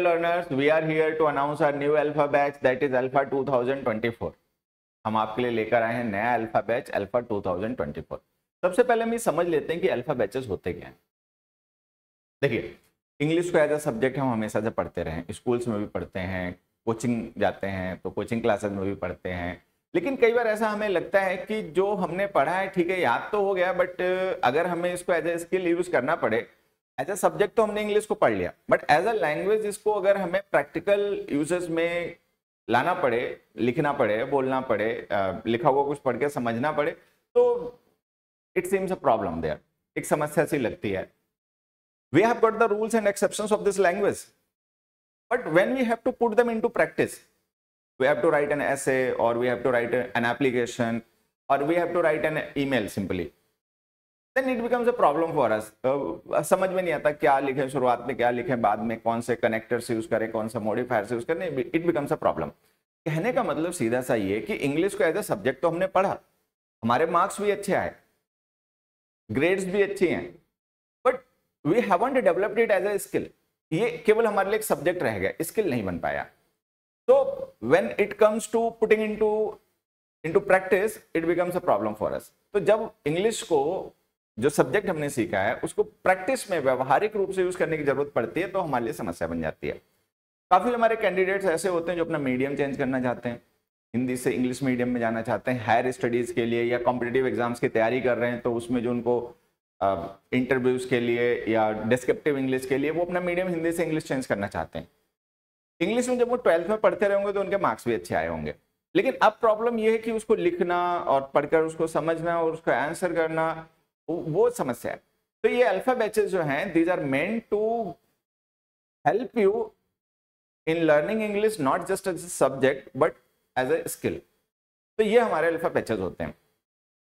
learners, we are here to announce our new alpha batch that is alpha 2024. हम आपके लिए लेकर आए हैं नया अल्फा बैच अल्फा 2024. सबसे पहले हम ये समझ लेते हैं कि अल्फा बैचेस होते क्या हैं देखिए इंग्लिश को एज अ सब्जेक्ट हम हमेशा से पढ़ते रहे स्कूल्स में भी पढ़ते हैं कोचिंग जाते हैं तो कोचिंग क्लासेज में भी पढ़ते हैं लेकिन कई बार ऐसा हमें लगता है कि जो हमने पढ़ा है ठीक है याद तो हो गया बट अगर हमें इसको एज ए स्किल यूज़ करना पड़े एज अ सब्जेक्ट तो हमने इंग्लिश को पढ़ लिया बट एज अ लैंग्वेज इसको अगर हमें प्रैक्टिकल यूजेस में लाना पड़े लिखना पड़े बोलना पड़े लिखा हुआ कुछ पढ़ के समझना पड़े तो it seems a problem there एक समस्या सी लगती है we have got the rules and exception of this language but when we have to put them into practice to write an essay और we have to write an application और we have to write an email simply then it becomes a problem for us समझ में नहीं आता क्या लिखें शुरुआत में क्या लिखें बाद में कौन से कनेक्टर्स यूज करें कौन सा मॉडिफायर से यूज करें इट बिकम्स अ प्रॉब्लम कहने का मतलब सीधा सा ये कि इंग्लिश को एज अ सब्जेक्ट तो हमने पढ़ा हमारे मार्क्स भी अच्छे आए ग्रेड्स भी अच्छी हैं but we haven't developed it as a skill ये केवल हमारे लिए एक सब्जेक्ट रह गया स्किल नहीं बन पाया तो when it comes to putting into into practice it becomes a problem for us तो जब इंग्लिश को जो सब्जेक्ट हमने सीखा है उसको प्रैक्टिस में व्यवहारिक रूप से यूज करने की जरूरत पड़ती है तो हमारे लिए समस्या बन जाती है काफी हमारे कैंडिडेट्स ऐसे होते हैं जो अपना मीडियम चेंज करना चाहते हैं हिंदी से इंग्लिश मीडियम में जाना चाहते हैं हायर स्टडीज के लिए या कॉम्पिटेटिव एग्जाम्स की तैयारी कर रहे हैं तो उसमें जो उनको इंटरव्यूज के लिए या डिस्क्रिप्टिव इंग्लिश के लिए वो अपना मीडियम हिंदी से इंग्लिश चेंज करना चाहते हैं इंग्लिश में जब वो ट्वेल्थ में पढ़ते रहेंगे तो उनके मार्क्स भी अच्छे आए होंगे लेकिन अब प्रॉब्लम ये है कि उसको लिखना और पढ़कर उसको समझना और उसका आंसर करना वो समस्या है तो ये अल्फा बैचेस जो हैं these are meant to help you in learning English not just as a subject but as a skill तो ये हमारे अल्फा बैचेज होते हैं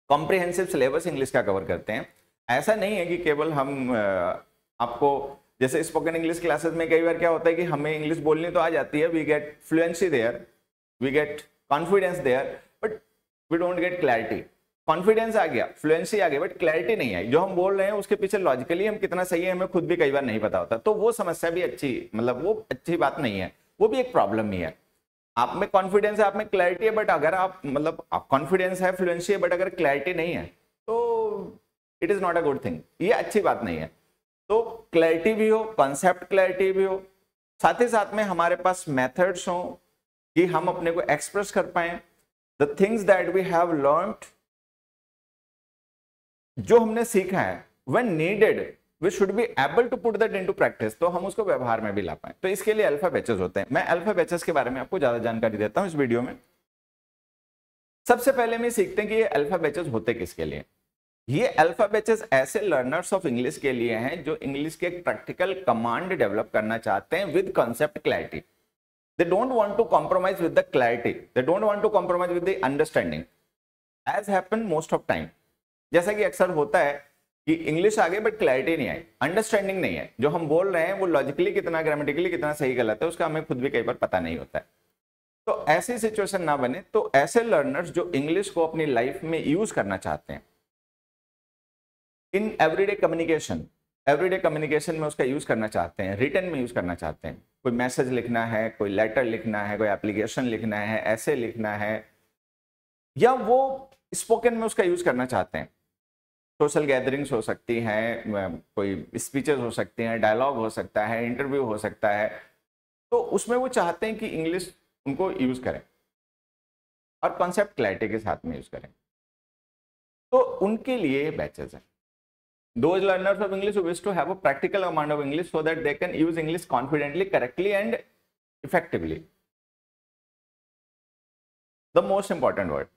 कॉम्प्रिहेंसिव सिलेबस इंग्लिश का कवर करते हैं ऐसा नहीं है कि केवल हम आपको जैसे स्पोकन इंग्लिश क्लासेस में कई बार क्या होता है कि हमें इंग्लिश बोलनी तो आ जाती है we get fluency there we get confidence there but we don't get clarity confidence आ गया फ्लुएंसी आ गया बट क्लैरिटी नहीं आई जो हम बोल रहे हैं उसके पीछे लॉजिकली हम कितना सही है हमें खुद भी कई बार नहीं पता होता तो वो समस्या भी अच्छी मतलब वो अच्छी बात नहीं है वो भी एक प्रॉब्लम ही है आप में कॉन्फिडेंस है आप में क्लैरिटी है बट अगर आप मतलब आप कॉन्फिडेंस है फ्लुएंसी है बट अगर क्लैरिटी नहीं है तो it is not a good thing ये अच्छी बात नहीं है तो क्लैरिटी भी हो कॉन्सेप्ट क्लैरिटी भी हो साथ ही साथ में हमारे पास मेथड्स हों कि हम अपने को एक्सप्रेस कर पाए the things that we have learned जो हमने सीखा है when needed we should be able to put that to practice तो हम उसको व्यवहार में भी ला पाए तो इसके लिए अल्फा बैचेस होते हैं मैं अल्फा बैचेस के बारे में आपको ज्यादा जानकारी देता हूं इस वीडियो में सबसे पहले हम सीखते हैं कि ये अल्फा बैचेस होते किसके लिए ये अल्फा बैचेस ऐसे लर्नर्स ऑफ इंग्लिश के लिए हैं जो इंग्लिश के प्रैक्टिकल कमांड डेवलप करना चाहते हैं with concept clarity they don't want to compromise with the clarity they don't want to compromise with the understanding as happen most of time जैसा कि अक्सर होता है कि इंग्लिश आ गई बट क्लैरिटी नहीं आई अंडरस्टैंडिंग नहीं है जो हम बोल रहे हैं वो लॉजिकली कितना ग्रामेटिकली कितना सही गलत है उसका हमें खुद भी कई बार पता नहीं होता है तो ऐसी सिचुएशन ना बने तो ऐसे लर्नर्स जो इंग्लिश को अपनी लाइफ में यूज करना चाहते हैं in everyday communication everyday communication में उसका यूज करना चाहते हैं रिटर्न में यूज करना चाहते हैं कोई मैसेज लिखना है कोई लेटर लिखना है कोई एप्लीकेशन लिखना है ऐसे लिखना है या वो स्पोकन में उसका यूज करना चाहते हैं सोशल गैदरिंग्स हो सकती हैं कोई स्पीचेस हो सकती हैं डायलॉग हो सकता है इंटरव्यू हो सकता है तो उसमें वो चाहते हैं कि इंग्लिश उनको यूज़ करें और कॉन्सेप्ट क्लैरिटी के साथ में यूज़ करें तो उनके लिए बैचेज हैं those learners of English wish to have a practical amount of English so that they can use English confidently correctly and effectively the most important word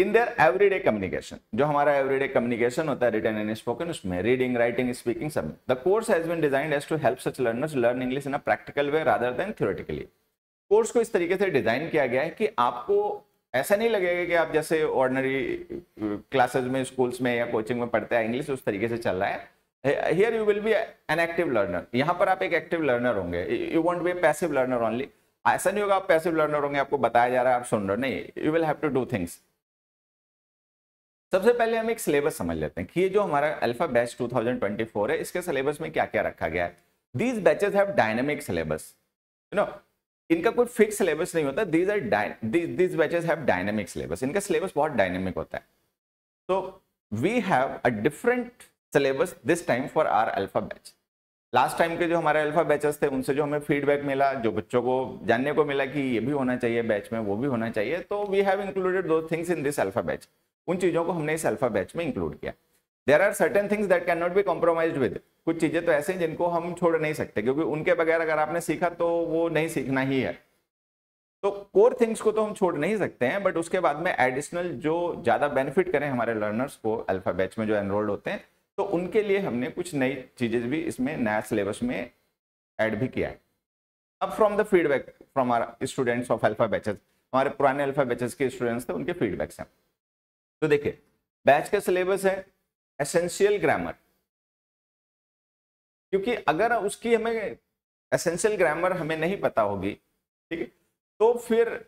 in their everyday communication जो हमारा everyday communication होता है written and spoken उसमें reading writing speaking सब the course has been designed as to help such learners learn English in a practical way rather than theoretically course को इस तरीके से डिजाइन किया गया है कि आपको ऐसा नहीं लगेगा कि आप जैसे ऑर्डनरी क्लासेज uh, में स्कूल्स में या कोचिंग में पढ़ते हैं इंग्लिश उस तरीके से चल रहा है here you will be an active learner यहाँ पर आप एक एक्टिव लर्नर होंगे you won't be passive learner only ऐसा नहीं होगा आप पैसिव लर्नर होंगे आपको बताया जा रहा है आप सुन रहे हो नहीं you will have to do things सबसे पहले हम एक सिलेबस समझ लेते हैं कि ये जो हमारा अल्फा बैच 2024 है इसके सिलेबस में क्या क्या रखा गया है these batches have dynamic syllabus you know इनका कोई फिक्स सिलेबस नहीं होता these are these batches have dynamic syllabus इनका सिलेबस बहुत डायनेमिक होता है so we have a different syllabus this time for our alpha batch last time के जो हमारे अल्फा बैचेस थे उनसे जो हमें फीडबैक मिला जो बच्चों को जानने को मिला कि ये भी होना चाहिए बैच में वो भी होना चाहिए तो वी हैव इंक्लूडेड दो things in this alpha batch उन चीज़ों को हमने इस अल्फा बैच में इंक्लूड किया there are certain things that can not be compromise with कुछ चीज़ें तो ऐसे हैं जिनको हम छोड़ नहीं सकते क्योंकि उनके बगैर अगर आपने सीखा तो वो नहीं सीखना ही है तो कोर थिंग्स को तो हम छोड़ नहीं सकते हैं बट उसके बाद में एडिशनल जो ज़्यादा बेनिफिट करें हमारे लर्नर्स को अल्फा बैच में जो एनरोल्ड होते हैं तो उनके लिए हमने कुछ नई चीज़ें भी इसमें नया सिलेबस में ऐड भी किया है अब from the feedback from our students of alpha batches हमारे पुराने अल्फा बैचेस के स्टूडेंट्स थे उनके फीडबैक्स हैं तो देखिए बैच का सिलेबस है एसेंशियल ग्रामर क्योंकि अगर उसकी हमें एसेंशियल ग्रामर हमें नहीं पता होगी ठीक है तो फिर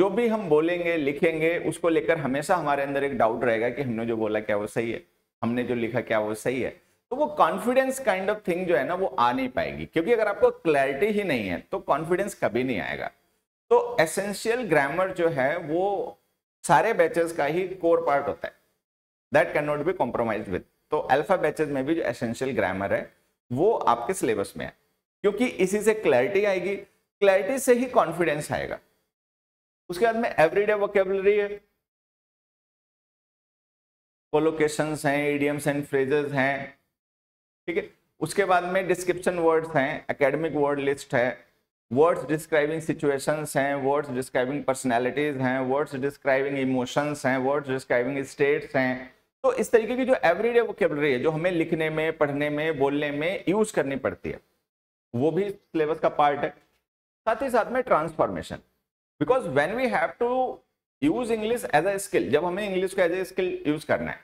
जो भी हम बोलेंगे लिखेंगे उसको लेकर हमेशा हमारे अंदर एक डाउट रहेगा कि हमने जो बोला क्या वो सही है हमने जो लिखा क्या वो सही है तो वो कॉन्फिडेंस काइंड ऑफ थिंग जो है ना वो आ नहीं पाएगी क्योंकि अगर आपको क्लैरिटी ही नहीं है तो कॉन्फिडेंस कभी नहीं आएगा तो एसेंशियल ग्रामर जो है वो सारे बैचेस का ही कोर पार्ट होता है that can not be compromise with तो अल्फा बैचेज में भी जो एसेंशियल ग्रामर है वो आपके सिलेबस में है क्योंकि इसी से क्लैरिटी आएगी क्लैरिटी से ही कॉन्फिडेंस आएगा उसके बाद में एवरीडे वोकेबलरी है कोलोकेशन हैं ईडियम्स एंड फ्रेजेस हैं ठीक है उसके बाद में डिस्क्रिप्शन वर्ड्स हैं एकेडमिक वर्ड लिस्ट है वर्ड्स डिस्क्राइबिंग सिचुएशंस हैं वर्ड्स डिस्क्राइबिंग पर्सनैलिटीज़ हैं वर्ड्स डिस्क्राइबिंग इमोशंस हैं वर्ड्स डिस्क्राइबिंग स्टेट्स हैं तो इस तरीके की जो एवरीडे वोकेबलरी है जो हमें लिखने में पढ़ने में बोलने में यूज करनी पड़ती है वो भी सिलेबस का पार्ट है साथ ही साथ में transformation because when we have to use English as a skill जब हमें इंग्लिश को एज ए स्किल यूज करना है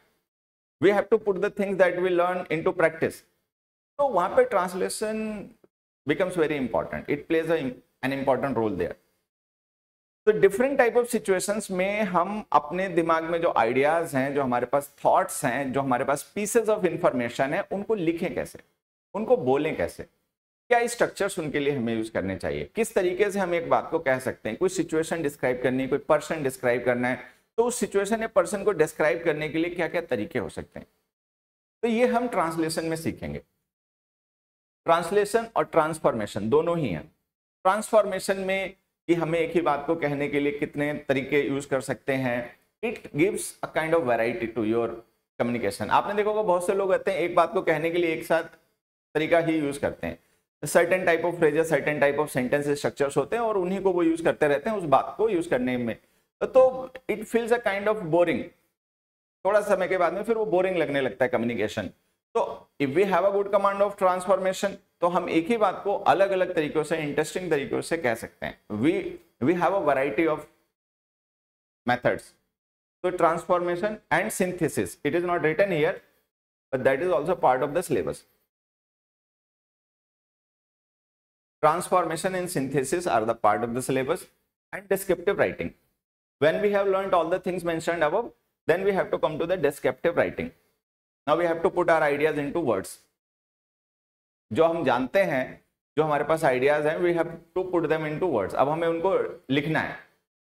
we have to put the things that we learn into practice तो वहाँ पर translation becomes very important. It plays a, an important role there. तो different type of situations में हम अपने दिमाग में जो आइडियाज हैं जो हमारे पास थॉट्स हैं जो हमारे पास पीसेज ऑफ इंफॉर्मेशन है उनको लिखें कैसे उनको बोलें कैसे क्या स्ट्रक्चर्स उनके लिए हमें यूज करने चाहिए किस तरीके से हम एक बात को कह सकते हैं कोई सिचुएशन डिस्क्राइब करनी है कोई पर्सन डिस्क्राइब करना है तो उस सिचुएशन या पर्सन को डिस्क्राइब करने के लिए क्या क्या तरीके हो सकते हैं तो ये हम ट्रांसलेशन में सीखेंगे ट्रांसलेशन और ट्रांसफॉर्मेशन दोनों ही हैं ट्रांसफॉर्मेशन में कि हमें एक ही बात को कहने के लिए कितने तरीके यूज कर सकते हैं it gives a kind of variety to your communication आपने देखा होगा बहुत से लोग रहते हैं एक बात को कहने के लिए एक साथ तरीका ही यूज करते हैं certain type of phrases certain type of sentence structures होते हैं और उन्हीं को वो यूज करते रहते हैं उस बात को यूज करने में तो it feels a kind of boring थोड़ा समय के बाद में फिर वो बोरिंग लगने लगता है कम्युनिकेशन तो if we have a good command of transformation तो हम एक ही बात को अलग अलग तरीकों से इंटरेस्टिंग तरीकों से कह सकते हैं we we have a variety of methods तो transformation and synthesis it is not written here but that is also part of the syllabus transformation and synthesis are the part of the syllabus and descriptive writing when we have learned all the things mentioned above then we have to come to the descriptive writing now we have to put our ideas into words जो हम जानते हैं जो हमारे पास ideas हैं we have to put them into words अब हमें उनको लिखना है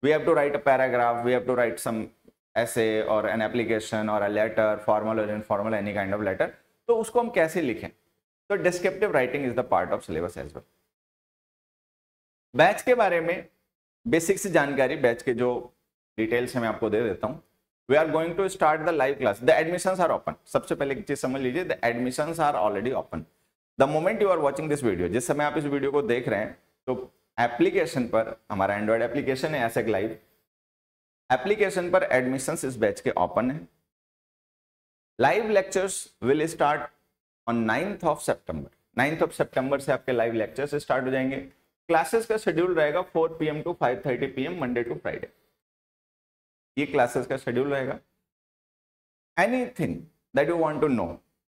we have to write a paragraph we have to write some ऐसे और एन एप्लीकेशन और अ लेटर फॉर्मल और informal any kind of letter तो उसको हम कैसे लिखें तो descriptive writing is the part of syllabus as well batch के बारे में बेसिक्स जानकारी बैच के जो डिटेल्स मैं आपको दे देता हूँ we are going to start the live class the admission are open सबसे पहले एक चीज समझ लीजिए the admission are already open the moment you are watching this video जिस समय आप इस वीडियो को देख रहे हैं तो एप्लीकेशन पर हमारा एंड्रॉयड एप्लीकेशन है एसेक लाइव एप्लीकेशन पर एडमिशन इस बैच के ओपन है live lectures will start on ninth of September ninth of September से आपके लाइव लेक्चर्स स्टार्ट हो जाएंगे क्लासेस का शेड्यूल रहेगा 4 PM to 5:30 PM Monday to Friday ये क्लासेस का शेड्यूल रहेगा anything that you want to know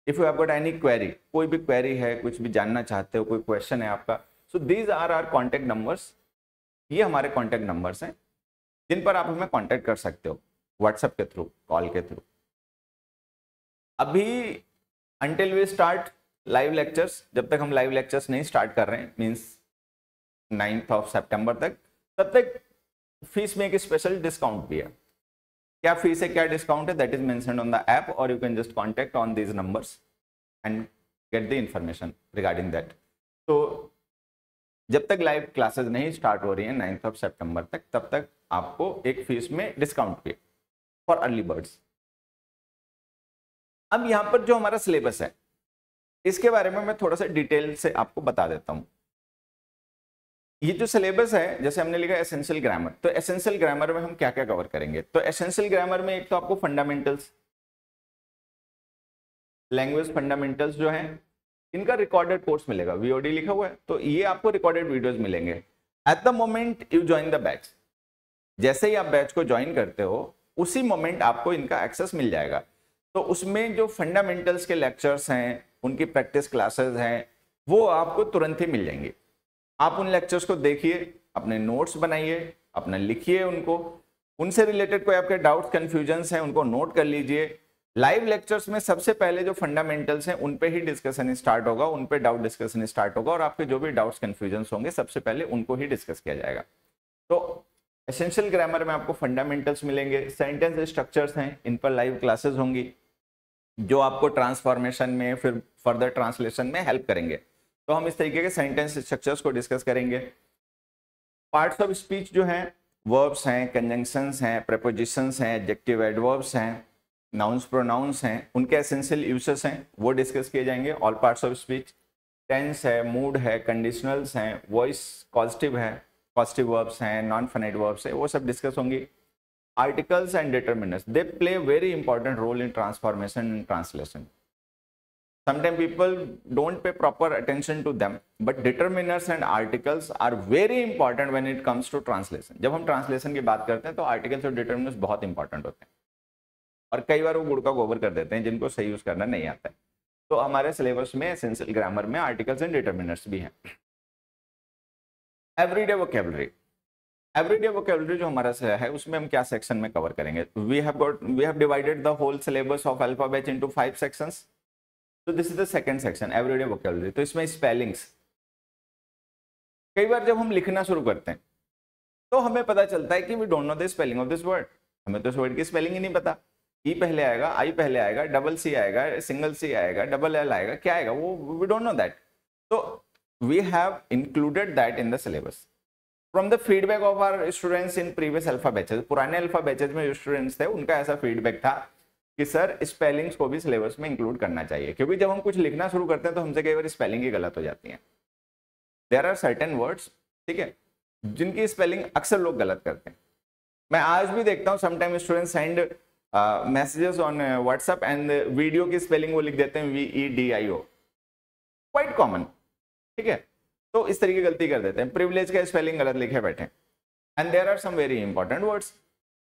if you have got any query कोई भी क्वेरी है कुछ भी जानना चाहते हो कोई क्वेश्चन है आपका so these are our contact numbers ये हमारे कॉन्टेक्ट नंबर्स हैं जिन पर आप हमें कॉन्टेक्ट कर सकते हो व्हाट्सएप के थ्रू कॉल के थ्रू अभी until we start live lectures जब तक हम लाइव लेक्चर्स नहीं स्टार्ट कर रहे हैं मीन्स नाइन्थ ऑफ सेप्टेम्बर तक तब तक फीस में एक स्पेशल डिस्काउंट भी है क्या फीस है क्या डिस्काउंट है दैट इज मैं ऑन द ऐप और you can just contact on these numbers and get the information regarding that तो जब तक लाइव क्लासेज नहीं स्टार्ट हो रही है नाइन्थ ऑफ सेप्टेम्बर तक तब तक आपको एक फीस में डिस्काउंट पे फॉर अर्ली बर्ड्स अब यहाँ पर जो हमारा सिलेबस है इसके बारे में मैं थोड़ा सा डिटेल से आपको बता देता हूँ ये जो सिलेबस है जैसे हमने लिखा एसेंशियल ग्रामर तो एसेंशियल ग्रामर में हम क्या क्या कवर करेंगे तो एसेंशियल ग्रामर में एक तो आपको फंडामेंटल्स लैंग्वेज फंडामेंटल्स जो है इनका रिकॉर्डेड कोर्स मिलेगा वीओडी लिखा हुआ है तो ये आपको रिकॉर्डेड वीडियोज मिलेंगे at the moment you join the batch जैसे ही आप बैच को ज्वाइन करते हो उसी मोमेंट आपको इनका एक्सेस मिल जाएगा तो उसमें जो फंडामेंटल्स के लेक्चर्स हैं उनकी प्रैक्टिस क्लासेस हैं वो आपको तुरंत ही मिल जाएंगे आप उन लेक्चर्स को देखिए अपने नोट्स बनाइए अपने लिखिए उनको उनसे रिलेटेड कोई आपके डाउट्स कन्फ्यूजन्स हैं उनको नोट कर लीजिए लाइव लेक्चर्स में सबसे पहले जो फंडामेंटल्स हैं उन पे ही डिस्कशन स्टार्ट होगा उन पे डाउट डिस्कशन स्टार्ट होगा और आपके जो भी डाउट्स कन्फ्यूजन्स होंगे सबसे पहले उनको ही डिस्कस किया जाएगा तो एसेंशियल ग्रामर में आपको फंडामेंटल्स मिलेंगे सेंटेंस स्ट्रक्चर्स हैं इन पर लाइव क्लासेज होंगी जो आपको ट्रांसफॉर्मेशन में फिर फर्दर ट्रांसलेशन में हेल्प करेंगे तो हम इस तरीके के सेंटेंस स्ट्रक्चर्स को डिस्कस करेंगे पार्ट्स ऑफ स्पीच जो हैं वर्ब्स हैं कंजंक्शंस हैं प्रपोजिशंस हैं एडजेक्टिव एडवर्ब्स हैं नाउंस प्रोनाउंस हैं उनके एसेंशियल यूसेस हैं वो डिस्कस किए जाएंगे all parts of speech tense है मूड है कंडीशनल्स हैं वॉइस पॉजिटिव है पॉजिटिव वर्ब्स हैं नॉन फनेट वर्ब्स हैं वो सब डिस्कस होंगी articles and determinants they play very important role in transformation and translation sometimes people don't pay proper attention to them but determiners and articles are very important when it comes to translation जब हम translation की बात करते हैं तो articles और determiners बहुत important होते हैं और कई बार वो गुड़ का गोबर कर देते हैं जिनको सही यूज करना नहीं आता है तो हमारे सिलेबस में एसेंशियल ग्रामर में आर्टिकल्स एंड डिटर्मिनर्स भी हैं एवरीडे वोकेबलरी एवरीडे वोकेबलरी जो हमारा से है उसमें हम क्या सेक्शन में कवर करेंगे we have got we have divided the whole syllabus of alphabet into five sections so this is the second section everyday vocabulary तो इसमें स्पेलिंग्स कई बार जब हम लिखना शुरू करते हैं तो हमें पता चलता है कि we don't know the spelling of this word हमें तो इस वर्ड की स्पेलिंग ही नहीं पता ई e पहले आएगा आई पहले आएगा डबल सी आएगा सिंगल सी आएगा डबल एल आएगा क्या आएगा वो वी डोंट नो दैट तो we have included that in the syllabus from the feedback of our students in previous alpha batches पुराने अल्फा बैचेज में जो स्टूडेंट्स थे उनका ऐसा फीडबैक था कि सर स्पेलिंग्स को भी सिलेबस में इंक्लूड करना चाहिए क्योंकि जब हम कुछ लिखना शुरू करते हैं तो हमसे कई बार स्पेलिंग ही गलत हो जाती है देर आर सर्टन वर्ड्स ठीक है जिनकी स्पेलिंग अक्सर लोग गलत करते हैं मैं आज भी देखता हूँ sometime student send messages on WhatsApp and video की स्पेलिंग वो लिख देते हैं V E D I O quite common ठीक है तो इस तरीके गलती कर देते हैं प्रिविलेज का स्पेलिंग गलत लिखे बैठे and there are some very important words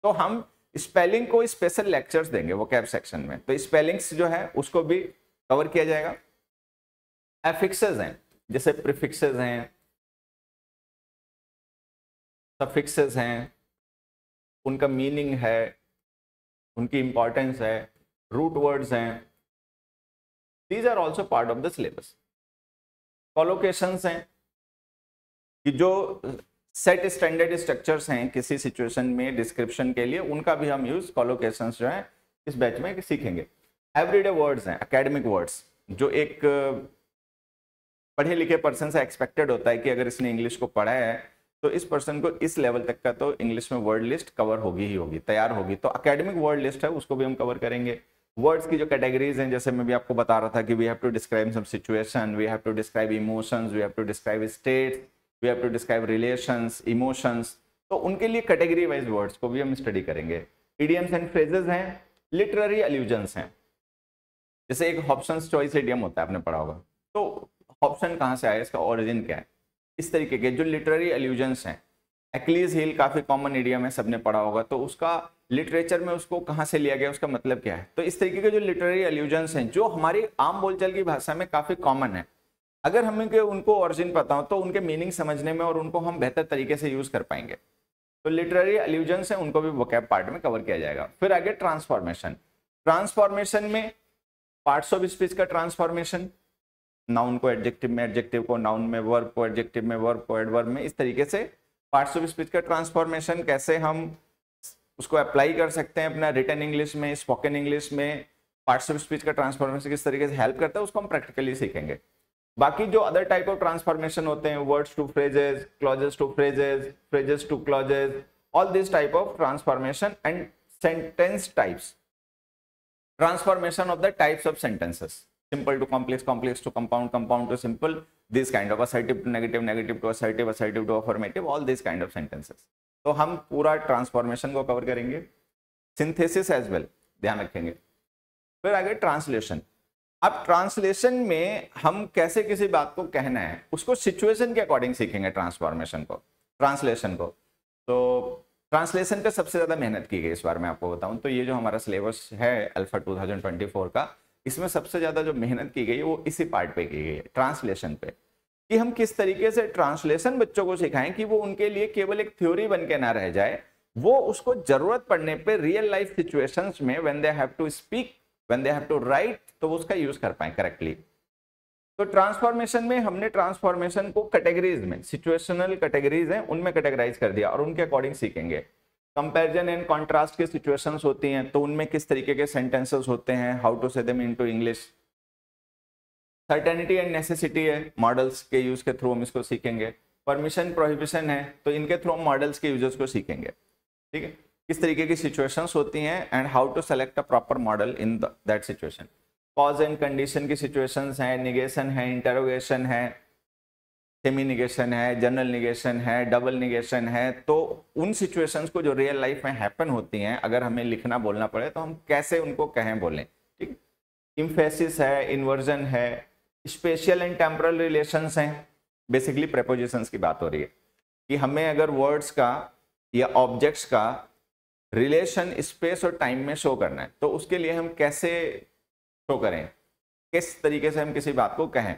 तो हम स्पेलिंग को स्पेशल लेक्चर्स देंगे वो कैब सेक्शन में तो स्पेलिंग्स जो है उसको भी कवर किया जाएगा एफिक्सेज हैं जैसे प्रिफिक्सेज हैं सफिक्सेज हैं उनका मीनिंग है उनकी इंपॉर्टेंस है रूट वर्ड्स हैं these are also part of the syllabus collocations हैं कि जो सेट स्टैंडर्ड स्ट्रक्चर्स हैं किसी सिचुएशन में डिस्क्रिप्शन के लिए उनका भी हम यूज कॉलोकेशन जो है इस बैच में सीखेंगे एवरीडे वर्ड्स हैं अकेडमिक वर्ड्स जो एक पढ़े लिखे पर्सन से एक्सपेक्टेड होता है कि अगर इसने इंग्लिश को पढ़ा है तो इस पर्सन को इस लेवल तक का तो इंग्लिश में वर्ड लिस्ट कवर होगी ही होगी तैयार होगी तो अकेडमिक वर्ड लिस्ट है उसको भी हम कवर करेंगे वर्ड्स की जो कैटेगरीज हैं जैसे मैं भी आपको बता रहा था कि we have to describe some situation we have to describe emotions we have to describe states we have to describe relations emotions तो उनके लिए कैटेगरी वाइज वर्ड्स को भी हम स्टडी करेंगे इडियम्स एंड फ्रेजेज हैं लिटरेरी एल्यूजन्स हैं जैसे एक ऑप्शन चॉइस एडियम होता है आपने पढ़ा होगा तो ऑप्शन कहाँ से आया इसका ओरिजिन क्या है इस तरीके के जो लिटरेरी एल्यूजन्स हैं एक्लीज हिल काफ़ी कॉमन एडियम है सबने पढ़ा होगा तो उसका लिटरेचर में उसको कहाँ से लिया गया उसका मतलब क्या है तो इस तरीके के जो लिटरेरी एल्यूजन्स हैं जो हमारी आम बोलचाल की भाषा में काफ़ी कॉमन है अगर हमें के उनको ओरिजिन पता हो तो उनके मीनिंग समझने में और उनको हम बेहतर तरीके से यूज कर पाएंगे तो लिटरेरी एल्यूजन है उनको भी वोकैब पार्ट में कवर किया जाएगा फिर आगे ट्रांसफॉर्मेशन ट्रांसफॉर्मेशन में पार्ट्स ऑफ स्पीच का ट्रांसफॉर्मेशन नाउन को एडजेक्टिव में एडजेक्टिव को नाउन में वर्ब को एडजेक्टिव में वर्ब को एडवर्ब में इस तरीके से पार्ट्स ऑफ स्पीच का ट्रांसफॉर्मेशन कैसे हम उसको अप्लाई कर सकते हैं अपना रिटर्न इंग्लिश में स्पोकन इंग्लिश में पार्ट्स ऑफ स्पीच का ट्रांसफॉर्मेशन किस तरीके से हेल्प करता है उसको हम प्रैक्टिकली सीखेंगे बाकी जो अदर टाइप ऑफ ट्रांसफॉर्मेशन होते हैं words to phrases clauses to phrases phrases to clauses all this type of transformation and sentence types transformation of the types of sentences simple to complex complex to compound compound to simple this kind of assertive to negative negative to assertive assertive to affirmative all this kind of sentences तो हम पूरा transformation को cover करेंगे synthesis as well ध्यान रखेंगे फिर आगे translation अब ट्रांसलेशन में हम कैसे किसी बात को कहना है उसको सिचुएशन के अकॉर्डिंग सीखेंगे ट्रांसफॉर्मेशन को ट्रांसलेशन को तो ट्रांसलेशन पे सबसे ज़्यादा मेहनत की गई इस बार मैं आपको बताऊं तो ये जो हमारा सिलेबस है अल्फा 2024 का इसमें सबसे ज़्यादा जो मेहनत की गई है वो इसी पार्ट पे की गई है ट्रांसलेशन पे कि हम किस तरीके से ट्रांसलेशन बच्चों को सिखाएं कि वो उनके लिए केवल एक थ्योरी बन के ना रह जाए वो उसको जरूरत पड़ने पर रियल लाइफ सिचुएशन में when they have to speak when they have to write तो उसका यूज कर पाए करेक्टली तो ट्रांसफॉर्मेशन में हमने ट्रांसफॉर्मेशन को कैटेगरीज में सिचुएशनल कैटेगरीज हैं उनमें कैटेगराइज कर दिया और उनके अकॉर्डिंग सीखेंगे कंपैरिजन एंड कॉन्ट्रास्ट की सिचुएशंस होती हैं तो उनमें किस तरीके के सेंटेंसेस होते हैं how to say them into English certainty and necessity है मॉडल्स के यूज के थ्रू हम इसको सीखेंगे परमिशन प्रोहिबिशन है तो इनके थ्रू हम मॉडल्स के यूजर्स को सीखेंगे ठीक है किस तरीके की सिचुएशंस होती हैं and how to select a proper model in that situation cause and condition की सिचुएशंस हैं निगेशन है इंटरोगेशन है सेमी निगेशन है जनरल निगेशन है डबल निगेशन है तो उन सिचुएशंस को जो रियल लाइफ में हैपन होती हैं अगर हमें लिखना बोलना पड़े तो हम कैसे उनको कहें बोलें ठीक इम्फेसिस है इन्वर्जन है स्पेशल एंड टेम्परल रिलेशंस हैं बेसिकली प्रपोजिशंस की बात हो रही है कि हमें अगर वर्ड्स का या ऑब्जेक्ट्स का रिलेशन स्पेस और टाइम में शो करना है तो उसके लिए हम कैसे शो करें किस तरीके से हम किसी बात को कहें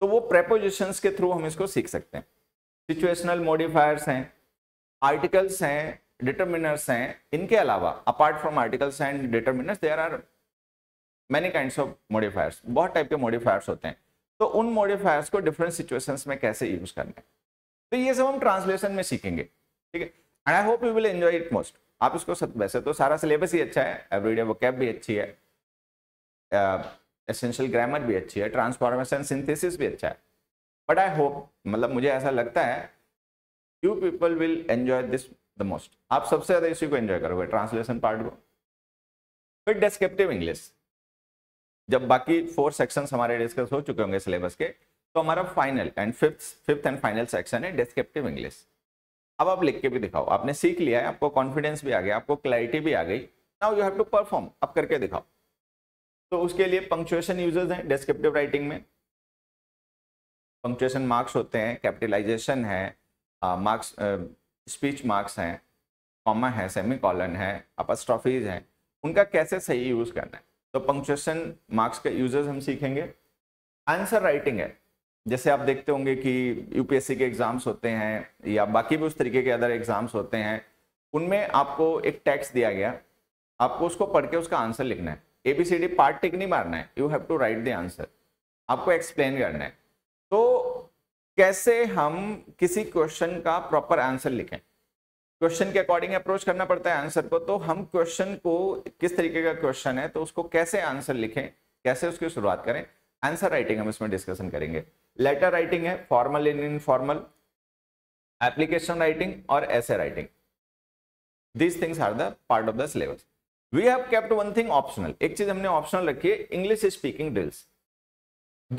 तो वो प्रेपोजिशंस के थ्रू हम इसको सीख सकते हैं सिचुएशनल मोडिफायर्स हैं आर्टिकल्स हैं डिटर्मिनर्स हैं इनके अलावा apart from articles and determiners there are many kind of modifiers बहुत टाइप के मोडिफायर्स होते हैं तो उन मोडिफायर्स को डिफरेंट सिचुएशंस में कैसे यूज करना है तो ये सब हम ट्रांसलेशन में सीखेंगे ठीक है and I hope you will enjoy it most आप उसको सब वैसे तो सारा सिलेबस ही अच्छा है एवरीडे वो भी अच्छी है एसेंशियल uh, ग्रामर भी अच्छी है ट्रांसफॉर्मेशन सिंथेसिस भी अच्छा है बट आई होप मतलब मुझे ऐसा लगता है you people will enjoy this the most आप सबसे ज़्यादा इसी को एन्जॉय करोगे ट्रांसलेशन पार्ट को फिर डेस्क्रिप्टिव इंग्लिश जब बाकी फोर सेक्शंस हमारे डिस्कस हो चुके होंगे सिलेबस के तो हमारा final and fifth fifth and final section है डिस्क्रिप्टिव इंग्लिश अब आप लिख के भी दिखाओ आपने सीख लिया है आपको कॉन्फिडेंस भी आ गया आपको क्लैरिटी भी आ गई now you have to perform अब करके दिखाओ तो उसके लिए पंक्चुएशन यूजेस हैं डिस्क्रिप्टिव राइटिंग में पंक्चुएशन मार्क्स होते हैं कैपिटलाइजेशन है मार्क्स स्पीच मार्क्स हैं कॉमा है सेमी कॉलन है अपस्ट्रॉफीज हैं उनका कैसे सही यूज़ करना है तो पंक्चुएशन मार्क्स के यूजेस हम सीखेंगे आंसर राइटिंग है जैसे आप देखते होंगे कि यूपीएससी के एग्ज़ाम्स होते हैं या बाकी भी उस तरीके के अदर एग्ज़ाम्स होते हैं उनमें आपको एक टैक्स दिया गया आपको उसको पढ़ के उसका आंसर लिखना है A B C D part tick नहीं मारना है you have to write the answer आपको एक्सप्लेन करना है तो कैसे हम किसी क्वेश्चन का प्रॉपर आंसर लिखें क्वेश्चन के अकॉर्डिंग अप्रोच करना पड़ता है आंसर को तो हम क्वेश्चन को किस तरीके का क्वेश्चन है तो उसको कैसे आंसर लिखें कैसे उसकी शुरुआत करें आंसर राइटिंग हम इसमें डिस्कशन करेंगे लेटर राइटिंग है formal in informal application writing और ऐसे writing these things are the part of the syllabus we have kept one thing optional एक चीज हमने ऑप्शनल रखी है English speaking drills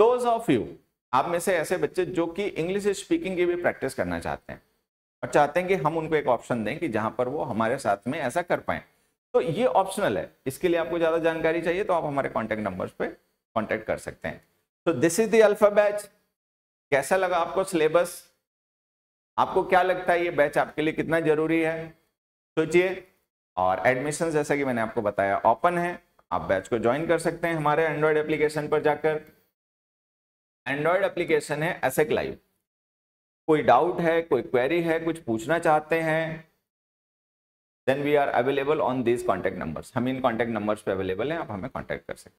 those of you आप में से ऐसे बच्चे जो कि इंग्लिश स्पीकिंग की भी प्रैक्टिस करना चाहते हैं और चाहते हैं कि हम उनको एक ऑप्शन दें कि जहां पर वो हमारे साथ में ऐसा कर पाए तो ये ऑप्शनल है इसके लिए आपको ज्यादा जानकारी चाहिए तो आप हमारे कॉन्टैक्ट नंबर पे कॉन्टैक्ट कर सकते हैं तो दिस इज दल्फा बैच कैसा लगा आपको सिलेबस आपको क्या लगता है ये बैच आपके लिए कितना जरूरी है सोचिए और एडमिशन जैसा कि मैंने आपको बताया ओपन है आप बैच को ज्वाइन कर सकते हैं हमारे एंड्रॉयड एप्लीकेशन पर जाकर एंड्रॉयड एप्लीकेशन है एसेक लाइव कोई डाउट है कोई क्वेरी है कुछ पूछना चाहते हैं then we are available on this contact numbers हम इन कॉन्टैक्ट नंबर्स पे अवेलेबल हैं आप हमें कॉन्टैक्ट कर सकते हैं